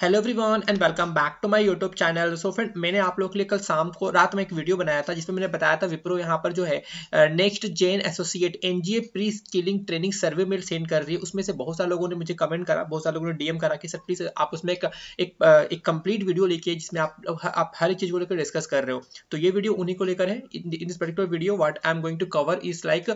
Hello everyone and welcome back to my YouTube channel so friend मैंने आप लोग के लिए कल शाम को रात में एक वीडियो बनाया था जिसमें मैंने बताया था विप्रो यहाँ पर जो है next gen associate NGA pre skilling training survey mail send कर रही है उसमें से बहुत सारे लोगों ने मुझे कमेंट करा बहुत सारे लोगों ने डीएम करा कि सर प्लीज आप उसमें एक एक, एक कंप्लीट वीडियो लेके जिसमें आप आप हर एक चीज को लेकर डिस्कस कर रहे हो तो ये वीडियो उन्हीं को लेकर है in this particular video what I am going to cover is like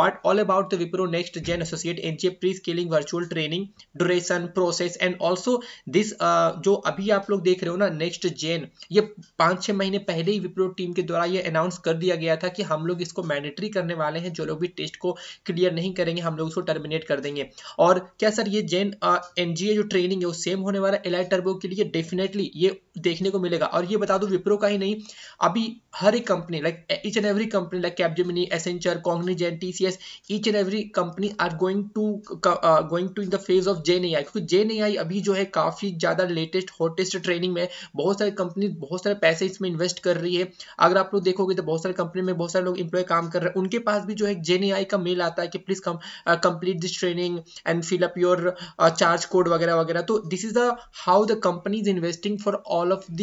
what all about the Wipro next gen associate NGA pre skilling virtual training duration process and also this this uh, जो अभी आप लोग देख रहे हो ना next gen ये पांच छह महीने पहले ही विप्रो टीम के द्वारा ये अनाउंस कर दिया गया था कि हम लोग इसको मैंडेटरी करने वाले हैं जो लोग भी टेस्ट को क्लियर नहीं करेंगे हम लोग उसको टर्मिनेट कर देंगे और क्या सर ये जेन एन uh, जो ट्रेनिंग है वो सेम होने वाला एल टर्बो के लिए डेफिनेटली ये देखने को मिलेगा और ये बता दो विप्रो का ही नहीं अभी हर एक company every company like every company like Capgemini, Accenture, Cognizant, TCS, each and every company are going to going to in the phase of जे नहीं आई क्योंकि नहीं आई अभी जो है काफी ज्यादा लेटेस्ट हॉटेस्ट ट्रेनिंग में बहुत सारी कंपनी बहुत सारे पैसे इसमें इन्वेस्ट कर रही है अगर आप लोग देखोगे तो बहुत सारे कंपनी में बहुत सारे लोग इंप्लॉय काम कर रहे हैं उनके पास भी जो है नहीं ए का मेल आता है कि please come complete this training and fill up your charge code वगैरह वगैरह तो this is the how the company is investing for all of the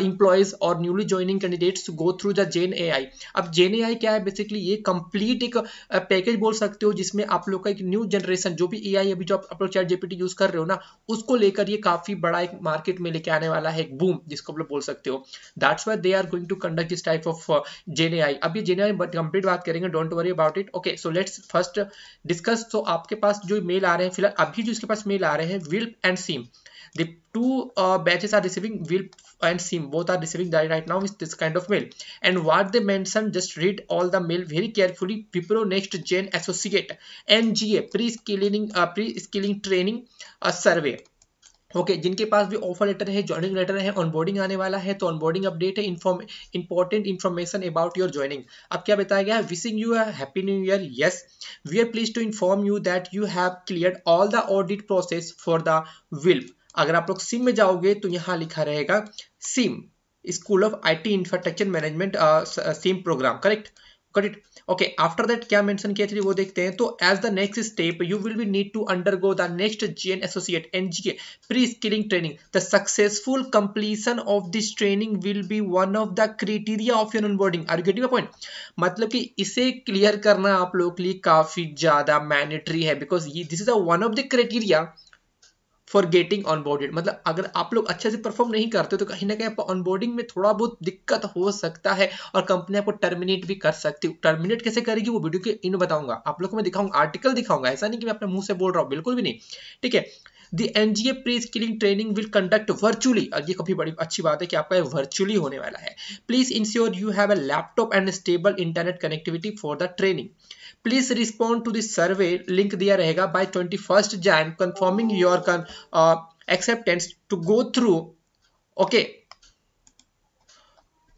employees और newly joining candidates go through the gen A I अब gen A आई क्या है basically ये complete एक package बोल सकते हो जिसमें आप लोग का एक न्यू जनरेशन जो भी ए आई अभी जो आप लोग चैट जीपीटी यूज कर रहे हो ना उसको लेकर ये काफी बड़ा एक मार्केट में लेके आने वाला है एक बूम जिसको आप लोग बोल सकते हो that's why they are going to conduct this type of gen A I अभी जेन ए आई कंप्लीट बात करेंगे don't worry about it okay so let's first discuss तो आपके पास जो मेल आ रहे हैं फिलहाल अभी जो इसके पास मेल आ रहे हैं WILP and SIM the two uh, batches are receiving will and SIM both are receiving that right now is this kind of mail and what they mentioned just read all the mail very carefully Wipro next gen associate NGA pre-skilling uh, pre-skilling training a uh, survey okay okay, जिनके पास भी offer letter है joining letter है onboarding आने वाला है तो onboarding update है important information about your joining अब क्या बताया गया है wishing you happy new year yes we are please to inform you that you have clear all the audit process for the WILP अगर आप लोग सिम में जाओगे तो यहाँ लिखा रहेगा SIM school of I T infrastructure management SIM program correct correct okay after that क्या मेंशन किया थी वो देखते हैं तो as the next step you will be need to undergo the next N associate NGA pre skilling training the successful completion of this training will be one of the criteria of your onboarding are you getting a point मतलब कि इसे clear करना आप लोगों के लिए काफी ज्यादा मैंडेटरी है because this is a one of the criteria for getting onboarded मतलब अगर आप लोग अच्छे से परफॉर्म नहीं करते तो कहीं ना कहीं आपको ऑनबोर्डिंग में थोड़ा बहुत दिक्कत हो सकता है और कंपनी आपको टर्मिनेट भी कर सकती है टर्मिनेट कैसे करेगी वो वीडियो के इन बताऊंगा आप लोग को मैं दिखाऊंगा आर्टिकल दिखाऊंगा ऐसा नहीं कि मैं अपने मुंह से बोल रहा हूँ बिल्कुल भी नहीं ठीक है NGA pre skilling training will conduct virtually और ये काफी बड़ी अच्छी बात है कि आपका वर्चुअली होने वाला है please ensure you have a laptop and stable internet connectivity for the training please respond to this survey link दिया रहेगा by twenty first Jan confirming your acceptance to go through okay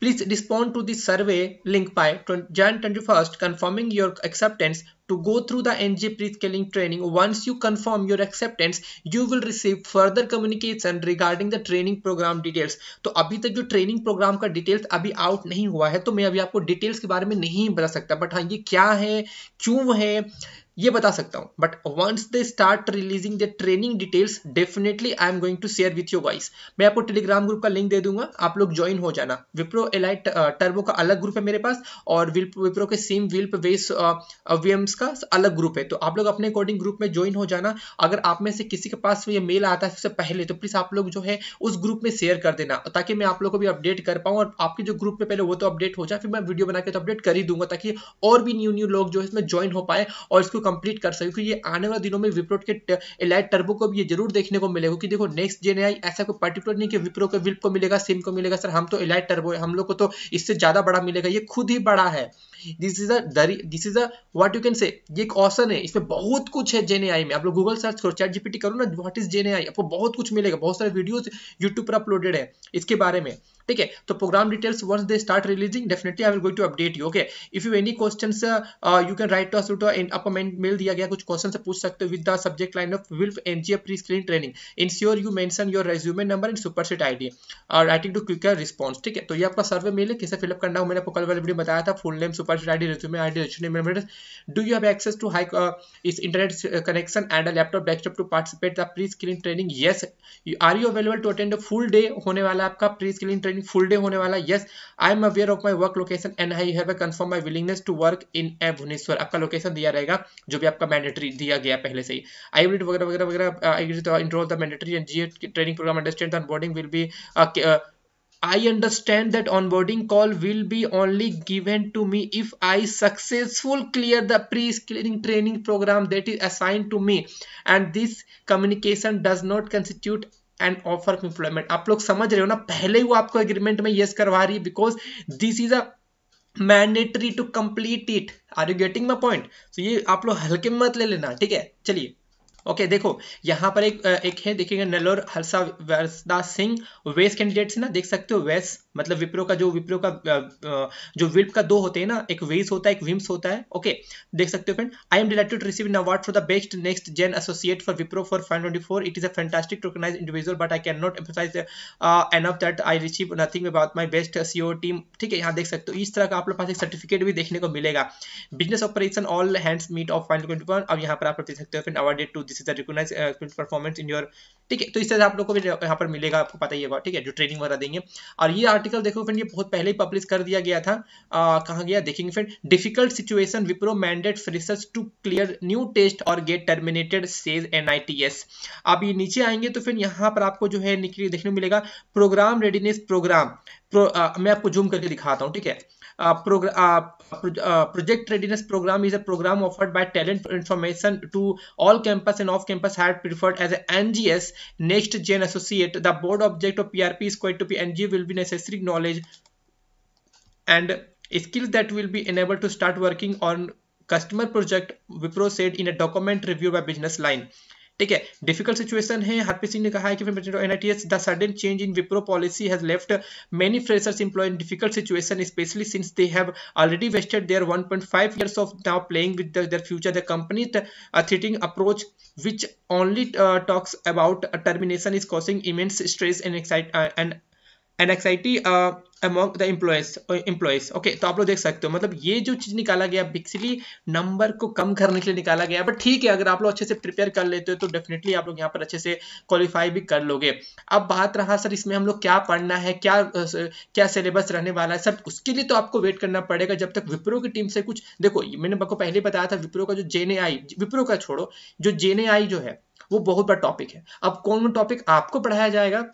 Please respond to the survey link by Jan 21st confirming your acceptance to go through the NG pre-scaling training. Once you confirm your acceptance, you will receive further communication regarding the training program details. तो अभी तक जो training program का details अभी out नहीं हुआ है तो मैं अभी आपको details के बारे में नहीं बता सकता बट हाँ ये क्या है क्यों है ये बता सकता हूं but once they start releasing the training details definitely I am going to share with your wise मैं आपको टेलीग्राम ग्रुप का लिंक दे दूंगा आप लोग ज्वाइन हो जाना विप्रो एलाइट टर्बो का अलग ग्रुप है मेरे पास और विप्रो के सेम विल्प वेस वीएम्स का अलग ग्रुप है तो आप लोग अपने अकॉर्डिंग ग्रुप में ज्वाइन हो जाना अगर आप में से किसी के पास ये मेल आता है सबसे पहले तो प्लीज़ आप लोग जो है उस ग्रुप में शेयर कर देना ताकि मैं आप लोग को भी अपडेट कर पाऊँ और आपके जो ग्रुप में पहले वो तो अपडेट हो जाए फिर मैं वीडियो बना के तो अपडेट कर ही दूंगा ताकि और भी न्यू न्यू लोग जो है इसमें ज्वाइन हो पाए और इसको कंप्लीट कर सके क्योंकि ये आने वाले दिनों में विप्रो के एलाइट टर्बो को भी ये जरूर देखने को मिलेगा क्योंकि देखो नेक्स्ट जेन आई ऐसा कोई पर्टिकुलर नहीं कि विप्रो के विल्प को मिलेगा सिम को मिलेगा सर हम तो एलाइट टर्बो है हम लोग को तो इससे ज़्यादा बड़ा मिलेगा ये खुद ही बड़ा है this is a this is a what you can say ये एक ऑप्शन है इसमें बहुत कुछ है जेन में आप लोग गूगल सर्च करो चैट जीपीटी करो ना व्हाट इज जेन आपको बहुत कुछ मिलेगा बहुत सारे वीडियोज यूट्यूब पर अपलोडेड है इसके बारे में ठीक है तो program details once they start releasing definitely I will going to update you okay if you any question you can write to us to आपको मेल दिया गया कुछ क्वेश्चन पूछ सकते हो with the subject line of WILP N G pre screen training ensure you mention your resume number and super set ID और writing to quicker response ठीक है तो ये आपका सर्वे मेल है कैसे फिलअप करना हो मैंने आपको कल वाले वीडियो बताया था full name super person I D resume I D resume मेरे बेटा do you have access to high is internet connection and a laptop desktop to participate the pre skilling training yes are you available to attend full day होने वाला आपका pre skilling training full day होने वाला yes I am aware of my work location and I have confirm my willingness to work इन ए भुवनेश्वर आपका location दिया रहेगा जो भी आपका मैंडेटरी दिया गया पहले से ही आई विल वगैरह वगैरह वगैरह I the mandatory and G training program understand on will be I understand that onboarding call will be only given to me if I successful clear the pre-screening training program that is assigned to me and this communication does not constitute an offer of employment. आप लोग समझ रहे हो ना पहले ही वो आपको agreement में yes करवा रही है because this is a mandatory to complete it. Are you getting my point? तो ये आप लोग हल्के में मत ले लेना ठीक है चलिए ओके देखो यहाँ पर एक एक है देखिएगा नल्लोर हर्षा वर्षदास सिंह वेस्ट कैंडिडेट से ना देख सकते हो वेस्ट मतलब विप्रो का जो विप्रो का जो विल्प का दो होते हैं ना एक वेस होता है एक विम्स होता है ओके देख सकते हो friend I am delighted to receive an award for the best next gen associate for Wipro for five twenty four it is a fantastic recognize individual but I can not emphasize enough that I receive nothing about my best CO team ठीक है यहाँ देख सकते हो इस तरह का आप लोग पास एक सर्टिफिकेट भी देखने को मिलेगा business operation all hands meet of five twenty one अब यहाँ पर आप देख सकते हो friend awarded to this is a recognize performance in your ठीक है तो इस तरह आप लोग को भी यहाँ पर मिलेगा आपको पता ही होगा ठीक है जो ट्रेनिंग वगैरह देंगे और ये आर्टिकल देखो फ्रेंड ये बहुत पहले ही पब्लिश कर दिया गया था कहा गया देखेंगे friend difficult situation Wipro mandate research to clear new test और गेट टर्मिनेटेड सेज एन आप ये नीचे आएंगे तो फिर यहाँ पर आपको जो है देखने मिलेगा प्रोग्राम रेडीनेस प्रोग्राम प्रो, आ, मैं आपको जूम करके दिखाता हूँ ठीक है program Uh, project readiness program is a program offered by talent information to all campus and off campus hired preferred as ngs next gen associate the board object of prp is going to be ng will be necessary knowledge and skills that will be enabled to start working on customer project wipro said in a document review by business line ठीक है difficult situation है हरप्रीत सिंह ने कहा है कि NITES the sudden change in Wipro policy has left many freshers employee in difficult situation specially since they have already wasted their 1.5 years of now playing with their future the company threatening approach which only talks about termination is causing immense stress and excite and and anxiety among the employees employees okay तो आप लोग देख सकते हो मतलब ये जो चीज़ निकाला गया बिक्सली नंबर को कम करने के लिए निकाला गया बट ठीक है अगर आप लोग अच्छे से प्रिपेयर कर लेते हो तो डेफिनेटली आप लोग यहाँ पर अच्छे से क्वालिफाई भी कर लोगे अब बात रहा सर इसमें हम लोग क्या पढ़ना है क्या uh, क्या सिलेबस रहने वाला है सब उसके लिए तो आपको वेट करना पड़ेगा जब तक विप्रो की टीम से कुछ देखो मैंने आपको पहले बताया था विप्रो का जो जेने आई विप्रो का छोड़ो जो जेने आई जो है वो बहुत बड़ा टॉपिक है अब कौन टॉपिक आपको पढ़ाया जाएगा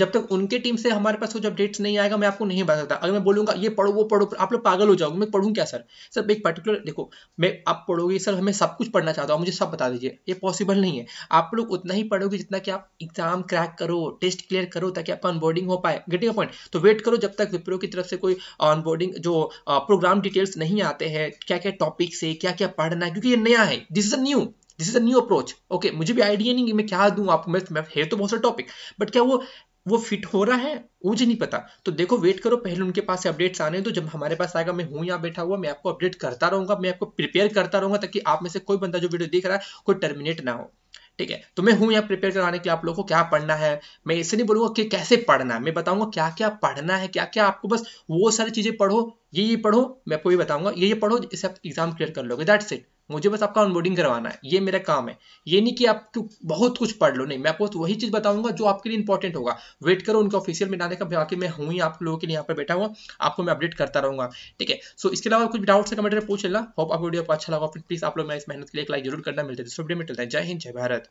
जब तक उनके टीम से हमारे पास कुछ अपडेट्स नहीं आएगा मैं आपको नहीं बता सकता अगर मैं बोलूँगा ये पढ़ो वो पढ़ो आप लोग पागल हो जाओगे मैं पढ़ूँ क्या सर सर एक पर्टिकुलर देखो मैं आप पढ़ोगे सर हमें सब कुछ पढ़ना चाहता हूँ मुझे सब बता दीजिए ये पॉसिबल नहीं है आप लोग उतना ही पढ़ोगे जितना कि आप एग्जाम क्रैक करो टेस्ट क्लियर करो ताकि आपका ऑनबोर्डिंग हो पाए गेटिंग पॉइंट तो वेट करो जब तक विप्रो की तरफ से कोई ऑनबोर्डिंग जो प्रोग्राम डिटेल्स नहीं आते हैं क्या क्या टॉपिक से क्या क्या पढ़ना है क्योंकि ये नया है this is a new this is a new approach okay मुझे भी आइडिया नहीं कि मैं क्या दूं आपको मैं, मैं है तो बहुत सारे टॉपिक बट क्या वो वो फिट हो रहा है मुझे नहीं पता तो देखो वेट करो पहले उनके पास अपडेट्स आने तो जब हमारे पास आएगा मैं हूँ यहाँ बैठा हुआ मैं आपको अपडेट करता रहूंगा मैं आपको प्रिपेयर करता रहूंगा ताकि आप में से कोई बंदा जो वीडियो देख रहा है कोई टर्मिनेट ना हो ठीक है तो मैं हूँ यहाँ प्रिपेयर कराने के लिए आप लोगों को क्या पढ़ना है मैं इसे नहीं बोलूंगा कि कैसे पढ़ना है मैं बताऊंगा क्या क्या पढ़ना है क्या क्या आपको बस वो सारी चीजें पढ़ो ये ये पढ़ो मैं आपको ये बताऊंगा ये ये पढ़ो इससे आप एग्जाम क्लियर कर लोगे दैट्स इट मुझे बस आपका ऑनबोर्डिंग करवाना है ये मेरा काम है ये नहीं कि आप बहुत कुछ पढ़ लो नहीं मैं आपको वही चीज़ बताऊंगा जो आपके लिए इंपॉर्टेंट होगा वेट करो उनका ऑफिशियल में डाले का बाकी मैं हूँ ही आप लोगों के लिए यहाँ पर बैठा हुआ आपको मैं अपडेट करता रहूंगा ठीक है सो इसके अलावा कुछ डाउट से कमेंट पूछ लेना होप आप वीडियो को अच्छा लगा फिर प्लीज़ आप लोग मैं इस मेहनत के लिए एक लाइक जरूर करना मिलता है जय हिंद जय भारत